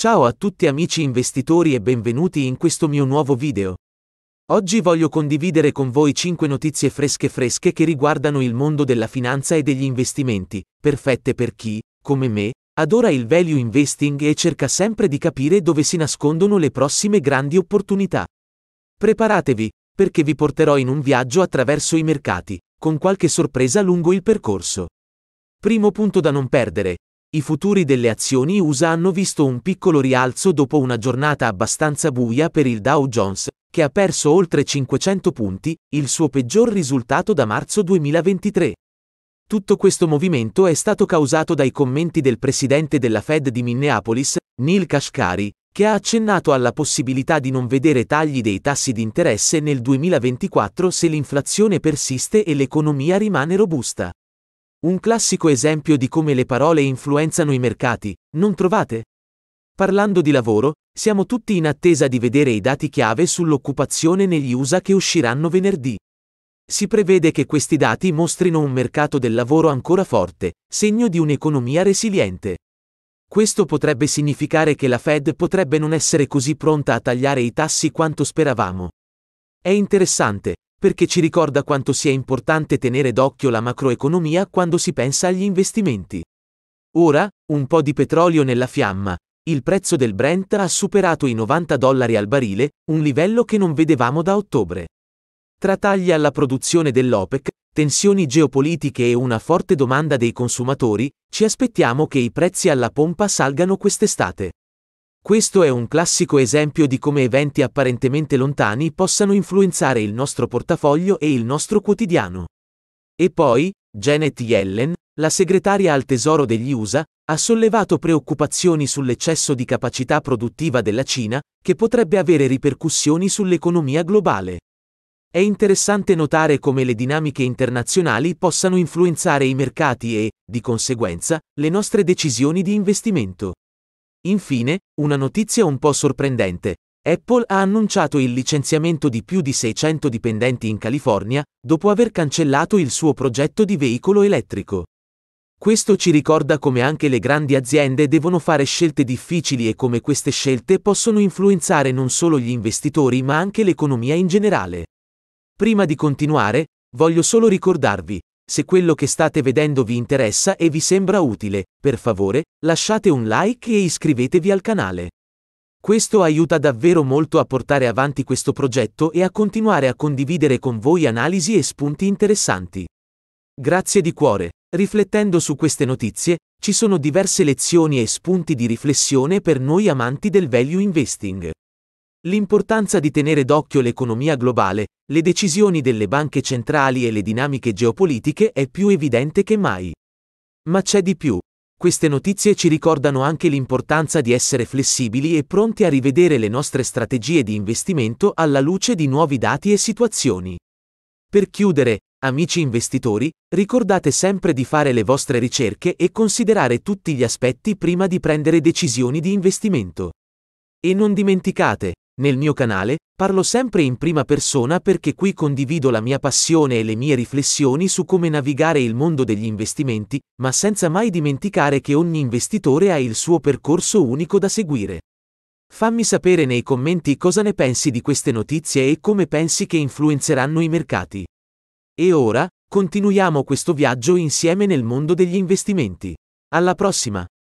Ciao a tutti amici investitori e benvenuti in questo mio nuovo video. Oggi voglio condividere con voi 5 notizie fresche fresche che riguardano il mondo della finanza e degli investimenti, perfette per chi, come me, adora il value investing e cerca sempre di capire dove si nascondono le prossime grandi opportunità. Preparatevi, perché vi porterò in un viaggio attraverso i mercati, con qualche sorpresa lungo il percorso. Primo punto da non perdere, i futuri delle azioni USA hanno visto un piccolo rialzo dopo una giornata abbastanza buia per il Dow Jones, che ha perso oltre 500 punti, il suo peggior risultato da marzo 2023. Tutto questo movimento è stato causato dai commenti del presidente della Fed di Minneapolis, Neil Kashkari, che ha accennato alla possibilità di non vedere tagli dei tassi di interesse nel 2024 se l'inflazione persiste e l'economia rimane robusta. Un classico esempio di come le parole influenzano i mercati, non trovate? Parlando di lavoro, siamo tutti in attesa di vedere i dati chiave sull'occupazione negli USA che usciranno venerdì. Si prevede che questi dati mostrino un mercato del lavoro ancora forte, segno di un'economia resiliente. Questo potrebbe significare che la Fed potrebbe non essere così pronta a tagliare i tassi quanto speravamo. È interessante, perché ci ricorda quanto sia importante tenere d'occhio la macroeconomia quando si pensa agli investimenti. Ora, un po' di petrolio nella fiamma, il prezzo del Brent ha superato i 90 dollari al barile, un livello che non vedevamo da ottobre. Tra tagli alla produzione dell'OPEC, tensioni geopolitiche e una forte domanda dei consumatori, ci aspettiamo che i prezzi alla pompa salgano quest'estate. Questo è un classico esempio di come eventi apparentemente lontani possano influenzare il nostro portafoglio e il nostro quotidiano. E poi, Janet Yellen, la segretaria al Tesoro degli USA, ha sollevato preoccupazioni sull'eccesso di capacità produttiva della Cina, che potrebbe avere ripercussioni sull'economia globale. È interessante notare come le dinamiche internazionali possano influenzare i mercati e, di conseguenza, le nostre decisioni di investimento. Infine, una notizia un po' sorprendente. Apple ha annunciato il licenziamento di più di 600 dipendenti in California, dopo aver cancellato il suo progetto di veicolo elettrico. Questo ci ricorda come anche le grandi aziende devono fare scelte difficili e come queste scelte possono influenzare non solo gli investitori ma anche l'economia in generale. Prima di continuare, voglio solo ricordarvi, se quello che state vedendo vi interessa e vi sembra utile, per favore, lasciate un like e iscrivetevi al canale. Questo aiuta davvero molto a portare avanti questo progetto e a continuare a condividere con voi analisi e spunti interessanti. Grazie di cuore. Riflettendo su queste notizie, ci sono diverse lezioni e spunti di riflessione per noi amanti del value investing. L'importanza di tenere d'occhio l'economia globale, le decisioni delle banche centrali e le dinamiche geopolitiche è più evidente che mai. Ma c'è di più. Queste notizie ci ricordano anche l'importanza di essere flessibili e pronti a rivedere le nostre strategie di investimento alla luce di nuovi dati e situazioni. Per chiudere, amici investitori, ricordate sempre di fare le vostre ricerche e considerare tutti gli aspetti prima di prendere decisioni di investimento. E non dimenticate, nel mio canale parlo sempre in prima persona perché qui condivido la mia passione e le mie riflessioni su come navigare il mondo degli investimenti, ma senza mai dimenticare che ogni investitore ha il suo percorso unico da seguire. Fammi sapere nei commenti cosa ne pensi di queste notizie e come pensi che influenzeranno i mercati. E ora, continuiamo questo viaggio insieme nel mondo degli investimenti. Alla prossima!